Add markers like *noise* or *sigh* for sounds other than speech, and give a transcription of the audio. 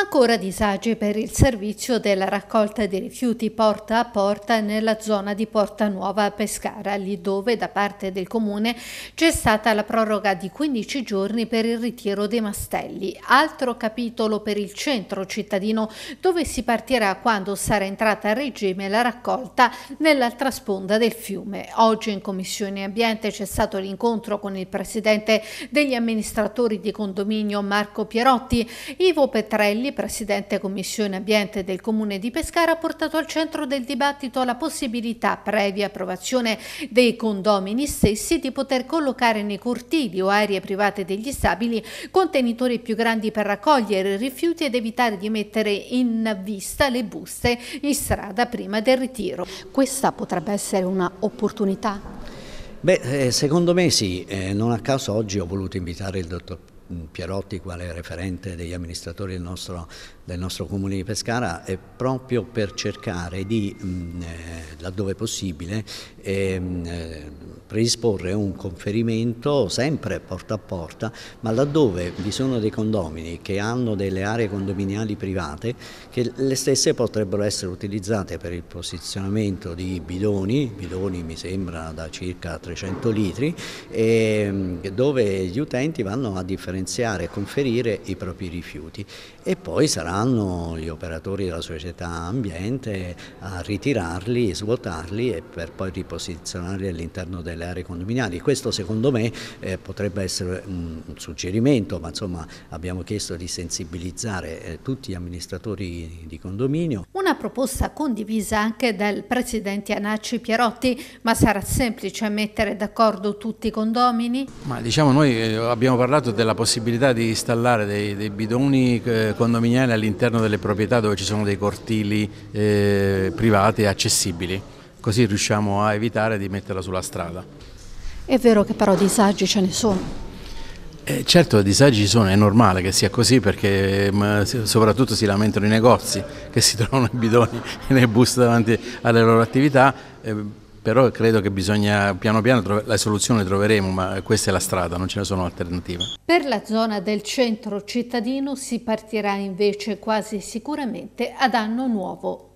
Ancora disagi per il servizio della raccolta dei rifiuti porta a porta nella zona di Porta Nuova a Pescara, lì dove da parte del comune c'è stata la proroga di 15 giorni per il ritiro dei mastelli. Altro capitolo per il centro cittadino dove si partirà quando sarà entrata a regime la raccolta nell'altra sponda del fiume. Oggi in Commissione Ambiente c'è stato l'incontro con il presidente degli amministratori di condominio Marco Pierotti, Ivo Petrelli Castelli, presidente Commissione Ambiente del Comune di Pescara, ha portato al centro del dibattito la possibilità, previa approvazione dei condomini stessi, di poter collocare nei cortili o aree private degli stabili contenitori più grandi per raccogliere rifiuti ed evitare di mettere in vista le buste in strada prima del ritiro. Questa potrebbe essere un'opportunità? Beh, eh, secondo me sì, eh, non a caso oggi ho voluto invitare il dottor Pierotti, quale referente degli amministratori del nostro, del nostro, comune di Pescara, è proprio per cercare di, mm, eh, laddove possibile, ehm, eh, predisporre un conferimento sempre porta a porta, ma laddove vi sono dei condomini che hanno delle aree condominiali private, che le stesse potrebbero essere utilizzate per il posizionamento di bidoni, bidoni mi sembra da circa 300 litri, e, ehm, dove gli utenti vanno a differenziare differenziare e conferire i propri rifiuti e poi saranno gli operatori della società ambiente a ritirarli, svuotarli e per poi riposizionarli all'interno delle aree condominiali. Questo secondo me eh, potrebbe essere un, suggerimento, ma insomma abbiamo chiesto di sensibilizzare eh, tutti gli amministratori di condominio. Una proposta condivisa anche dal presidente Anacci Pierotti, ma sarà semplice mettere d'accordo tutti i condomini? Ma diciamo noi eh, abbiamo parlato della possibilità possibilità di installare dei, dei bidoni eh, condominiali all'interno delle proprietà dove ci sono dei cortili eh, privati accessibili, così riusciamo a evitare di metterla sulla strada. È vero che però disagi ce ne sono. Eh, certo, disagi ci sono, è normale che sia così perché ma, mm, soprattutto si lamentano i negozi che si *laughs* trovano i bidoni nei bus davanti alle loro attività. Eh, però credo che bisogna piano piano trovare la soluzione troveremo, ma questa è la strada, non ce ne sono alternative. Per la zona del centro cittadino si partirà invece quasi sicuramente ad anno nuovo